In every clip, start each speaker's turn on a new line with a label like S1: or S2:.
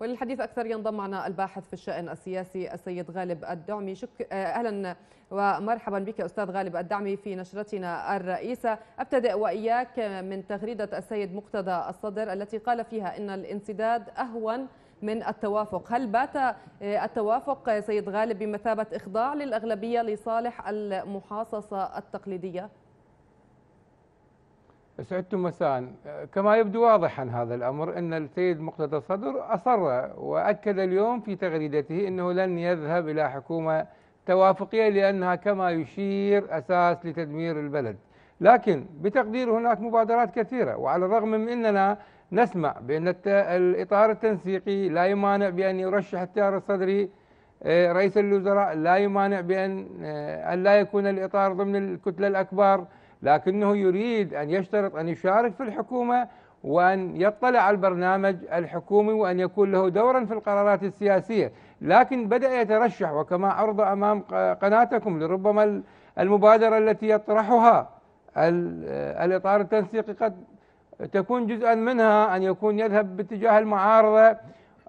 S1: وللحديث أكثر ينضم معنا الباحث في الشأن السياسي السيد غالب الدعمي شك... آه، أهلا ومرحبا بك أستاذ غالب الدعمي في نشرتنا الرئيسة أبتدئ وإياك من تغريدة السيد مقتدى الصدر التي قال فيها أن الانسداد أهون من التوافق هل بات آه، التوافق سيد غالب بمثابة إخضاع للأغلبية لصالح المحاصصة التقليدية؟
S2: سعدتم مساء كما يبدو واضحا هذا الأمر أن السيد مقتدى الصدر أصر وأكد اليوم في تغريدته أنه لن يذهب إلى حكومة توافقية لأنها كما يشير أساس لتدمير البلد لكن بتقدير هناك مبادرات كثيرة وعلى الرغم من أننا نسمع بأن الإطار التنسيقي لا يمانع بأن يرشح التيار الصدري آه، رئيس الوزراء لا يمانع بأن آه، لا يكون الإطار ضمن الكتلة الأكبر لكنه يريد أن يشترط أن يشارك في الحكومة وأن يطلع على البرنامج الحكومي وأن يكون له دورا في القرارات السياسية لكن بدأ يترشح وكما عرض أمام قناتكم لربما المبادرة التي يطرحها الإطار التنسيقي قد تكون جزءا منها أن يكون يذهب باتجاه المعارضة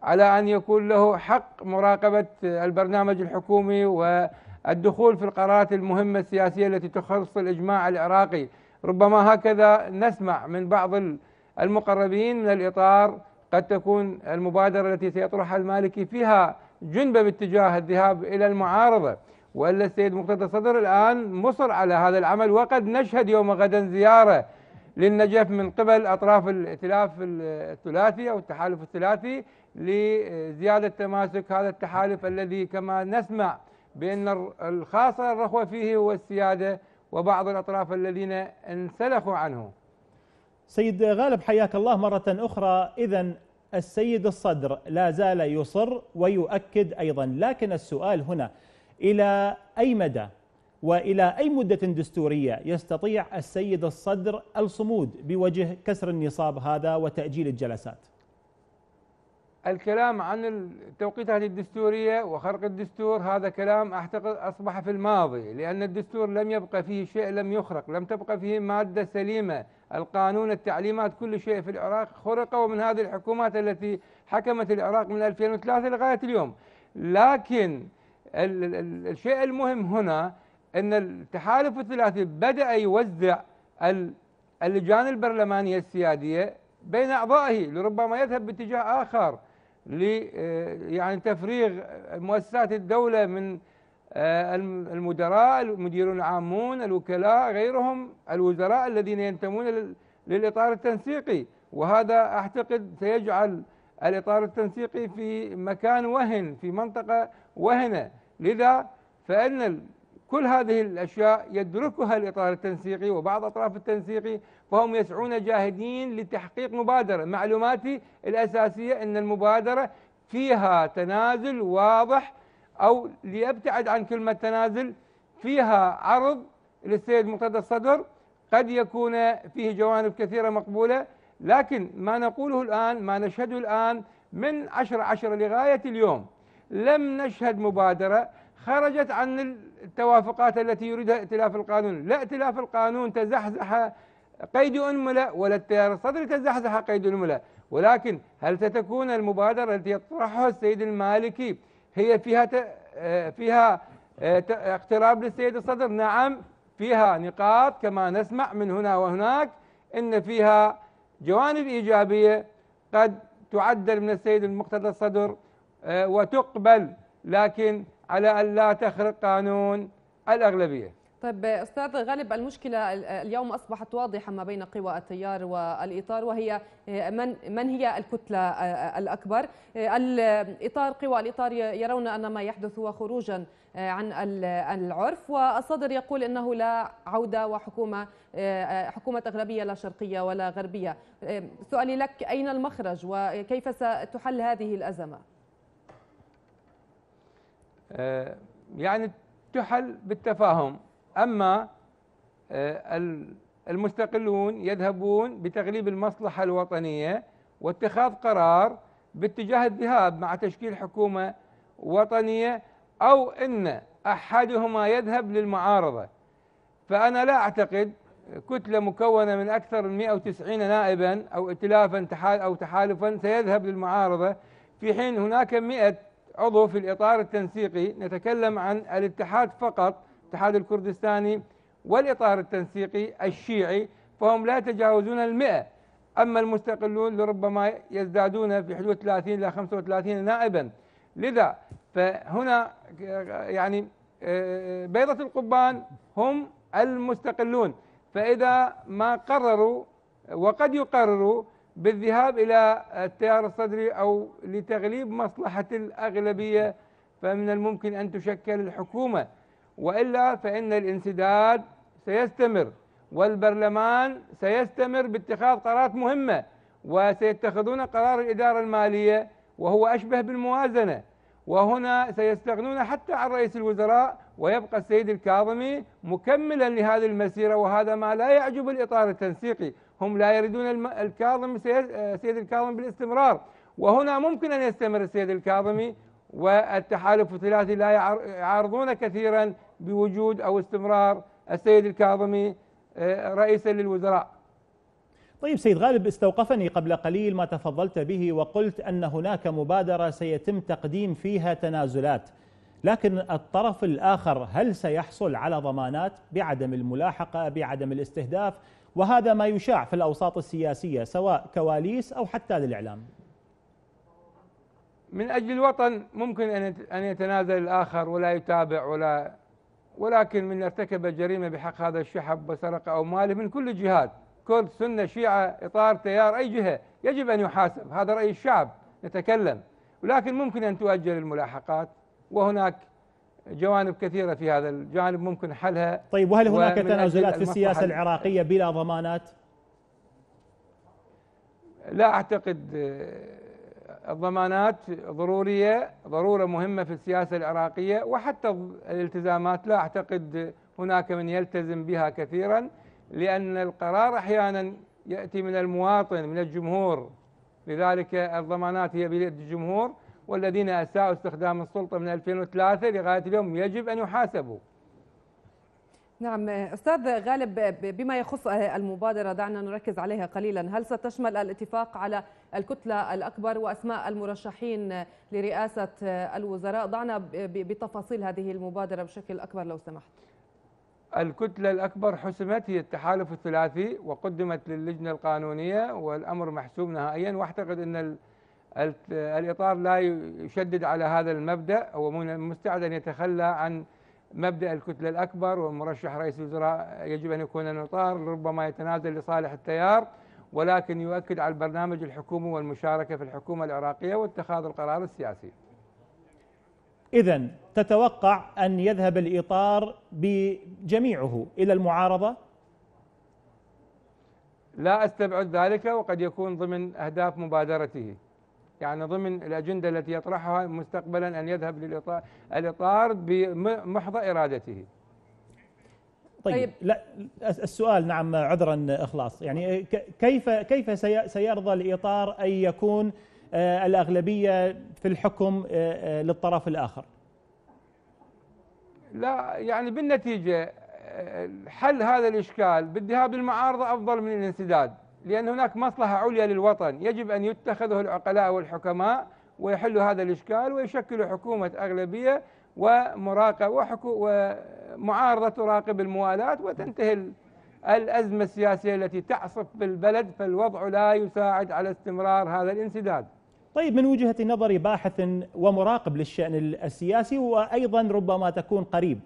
S2: على أن يكون له حق مراقبة البرنامج الحكومي و الدخول في القرارات المهمة السياسية التي تخص الإجماع العراقي ربما هكذا نسمع من بعض المقربين من الإطار قد تكون المبادرة التي سيطرحها المالكي فيها جنبة باتجاه الذهاب إلى المعارضة وإلا السيد مقتدى صدر الآن مصر على هذا العمل وقد نشهد يوم غدا زيارة للنجف من قبل أطراف الائتلاف الثلاثي أو التحالف الثلاثي لزيادة تماسك هذا التحالف الذي كما نسمع بأن الخاصة الرخوة فيه هو السيادة وبعض الأطراف الذين انسلخوا عنه
S3: سيد غالب حياك الله مرة أخرى إذا السيد الصدر لا زال يصر ويؤكد أيضا لكن السؤال هنا إلى أي مدى والى اي مده دستوريه يستطيع السيد الصدر الصمود بوجه كسر النصاب هذا وتاجيل الجلسات؟
S2: الكلام عن التوقيت هذه الدستورية وخرق الدستور هذا كلام أعتقد أصبح في الماضي لأن الدستور لم يبقى فيه شيء لم يخرق لم تبقى فيه مادة سليمة القانون التعليمات كل شيء في العراق خرق ومن هذه الحكومات التي حكمت العراق من 2003 لغاية اليوم لكن الشيء المهم هنا أن التحالف الثلاثي بدأ يوزع اللجان البرلمانية السيادية بين أعضائه لربما يذهب باتجاه آخر ل آه، يعني تفريغ مؤسسات الدولة من آه، المدراء المديرون العامون الوكلاء غيرهم الوزراء الذين ينتمون للإطار التنسيقي وهذا أعتقد سيجعل الإطار التنسيقي في مكان وهن في منطقة وهنة لذا فإن كل هذه الأشياء يدركها الإطار التنسيقي وبعض أطراف التنسيقي فهم يسعون جاهدين لتحقيق مبادرة معلوماتي الأساسية أن المبادرة فيها تنازل واضح أو ليبتعد عن كلمة تنازل فيها عرض للسيد مقتدى الصدر قد يكون فيه جوانب كثيرة مقبولة لكن ما نقوله الآن ما نشهده الآن من عشر عشر لغاية اليوم لم نشهد مبادرة خرجت عن التوافقات التي يريدها ائتلاف القانون لا ائتلاف القانون تزحزح قيد أنملة ولا التيار الصدري تزحزح قيد أنملة ولكن هل ستكون المبادرة التي يطرحها السيد المالكي هي فيها آه، فيها آه، اقتراب للسيد الصدر نعم فيها نقاط كما نسمع من هنا وهناك ان فيها جوانب ايجابيه قد تعدل من السيد المقتدى الصدر آه، وتقبل لكن على أن لا تخرق قانون الأغلبية
S1: طيب استاذ غالب المشكله اليوم اصبحت واضحه ما بين قوى التيار والاطار وهي من من هي الكتله آه، آه، الاكبر آه، الاطار قوى الاطار يرون ان ما يحدث هو خروجا عن العرف والصدر يقول انه لا عوده وحكومه حكومه اغلبيه لا شرقيه ولا غربيه سؤالي لك اين المخرج وكيف ستحل هذه الازمه
S2: آه، يعني تحل بالتفاهم أما آه، المستقلون يذهبون بتغليب المصلحة الوطنية واتخاذ قرار باتجاه الذهاب مع تشكيل حكومة وطنية أو أن أحدهما يذهب للمعارضة فأنا لا أعتقد كتلة مكونة من أكثر من 190 نائبا أو ائتلافا أو تحالفا سيذهب للمعارضة في حين هناك 100 عضو في الإطار التنسيقي نتكلم عن الاتحاد فقط الاتحاد الكردستاني والإطار التنسيقي الشيعي فهم لا يتجاوزون المئة أما المستقلون لربما يزدادون في حدود 30 إلى 35 نائبا لذا فهنا يعني آه، بيضة القبان هم المستقلون فإذا ما قرروا وقد يقرروا بالذهاب إلى التيار الصدري أو لتغليب مصلحة الأغلبية فمن الممكن أن تشكل الحكومة وإلا فإن الانسداد سيستمر والبرلمان سيستمر باتخاذ قرارات مهمة وسيتخذون قرار الإدارة المالية وهو أشبه بالموازنة وهنا سيستغنون حتى عن رئيس الوزراء ويبقى السيد الكاظمي مكملا لهذه المسيرة وهذا ما لا يعجب الإطار التنسيقي هم لا يريدون الكاظم آه، سيد الكاظم بالاستمرار وهنا ممكن أن يستمر السيد الكاظمي والتحالف الثلاثي لا يعارضون كثيرا بوجود أو استمرار السيد الكاظمي آه، رئيسا للوزراء
S3: طيب سيد غالب استوقفني قبل قليل ما تفضلت به وقلت أن هناك مبادرة سيتم تقديم فيها تنازلات لكن الطرف الآخر هل سيحصل على ضمانات بعدم الملاحقة بعدم الاستهداف وهذا ما يشاع في الأوساط السياسية سواء كواليس أو حتى للإعلام
S2: من أجل الوطن ممكن أن يتنازل الآخر ولا يتابع ولا ولكن من ارتكب جريمة بحق هذا الشحب وسرق أو ماله من كل الجهات كرد سنة شيعة إطار تيار أي جهة يجب أن يحاسب هذا رأي الشعب نتكلم ولكن ممكن أن تؤجل الملاحقات وهناك جوانب كثيرة في هذا الجانب ممكن حلها طيب وهل هناك تنازلات في السياسة العراقية
S3: بلا ضمانات؟
S2: لا أعتقد آه، الضمانات ضرورية ضرورة مهمة في السياسة العراقية وحتى الالتزامات لا أعتقد هناك من يلتزم بها كثيرا لأن القرار أحيانا يأتي من المواطن من الجمهور لذلك الضمانات هي بيد الجمهور والذين أساءوا استخدام السلطة من 2003 لغاية اليوم يجب أن يحاسبوا
S1: نعم أستاذ غالب بما يخص المبادرة دعنا نركز عليها قليلا هل ستشمل الاتفاق على الكتلة الأكبر وأسماء المرشحين لرئاسة الوزراء ضعنا بتفاصيل هذه المبادرة بشكل أكبر لو سمحت
S2: الكتلة الأكبر حسمت هي التحالف الثلاثي وقدمت للجنة القانونية والأمر محسوم نهائيا وأعتقد أن الإطار لا يشدد على هذا المبدأ هو مستعد أن يتخلى عن مبدأ الكتلة الأكبر ومرشح رئيس الوزراء يجب أن يكون الإطار ربما يتنازل لصالح التيار ولكن يؤكد على البرنامج الحكومي والمشاركة في الحكومة العراقية واتخاذ القرار
S3: السياسي إذا تتوقع أن يذهب الإطار بجميعه إلى المعارضة؟
S2: لا أستبعد ذلك وقد يكون ضمن أهداف مبادرته يعني ضمن الأجندة التي يطرحها مستقبلا أن يذهب للإطار بمحض إرادته
S3: طيب, طيب لا السؤال نعم عذرا اخلاص يعني كيف كيف سيرضى الاطار ان يكون آه، الاغلبيه في الحكم آه، آه، للطرف الاخر؟
S2: لا يعني بالنتيجه حل هذا الاشكال بالذهاب للمعارضه افضل من الانسداد لأن هناك مصلحة عليا للوطن يجب أن يتخذه العقلاء والحكماء ويحلوا هذا الإشكال ويشكلوا حكومة أغلبية ومراقبة ومعارضة تراقب الموالاة وتنتهي الأزمة السياسية التي تعصف
S3: بالبلد فالوضع لا يساعد على استمرار هذا الانسداد طيب من وجهة نظر باحث ومراقب للشأن السياسي وأيضا ربما تكون قريب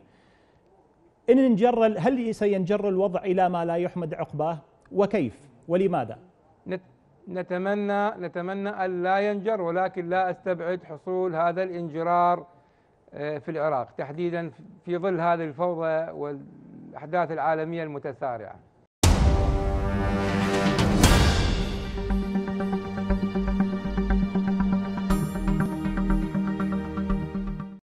S3: إن انجر هل سينجر الوضع إلى ما لا يحمد عقباه وكيف؟ ولماذا؟
S2: نتمنى نتمنى أن لا ينجر ولكن لا أستبعد حصول هذا الانجرار آه، في العراق تحديدا في ظل هذه الفوضى والأحداث العالمية المتسارعة